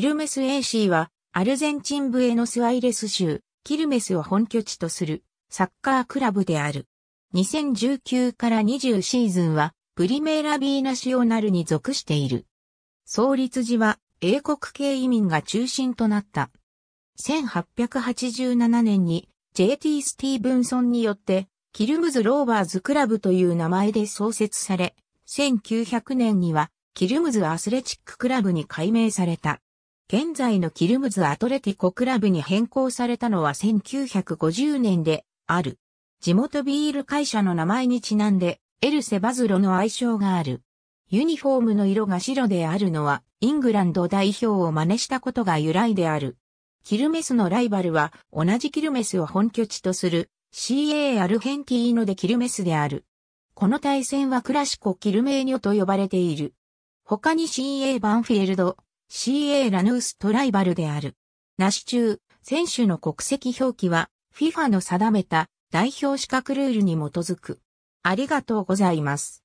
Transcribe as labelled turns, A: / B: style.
A: キルメス AC は、アル
B: ゼンチンブエノスアイレス州、キルメスを本拠地とする、サッカークラブである。2019から20シーズンは、プリメーラビーナシオナルに属している。創立時は、英国系移民が中心となった。1887年に、JT スティーブンソンによって、キルムズ・ローバーズ・クラブという名前で創設され、1900年には、キルムズ・アスレチック・クラブに改名された。現在のキルムズアトレティコクラブに変更されたのは1950年である。地元ビール会社の名前にちなんで、エルセバズロの愛称がある。ユニフォームの色が白であるのは、イングランド代表を真似したことが由来である。キルメスのライバルは、同じキルメスを本拠地とする、CA アルヘンティーノでキルメスである。この対戦はクラシコ・キルメーニョと呼ばれている。他に CA バンフィールド、CA ラヌーストライバルである。ナシ中、選手の国籍表記は FIFA の定めた代表資格ル
A: ールに基づく。ありがとうございます。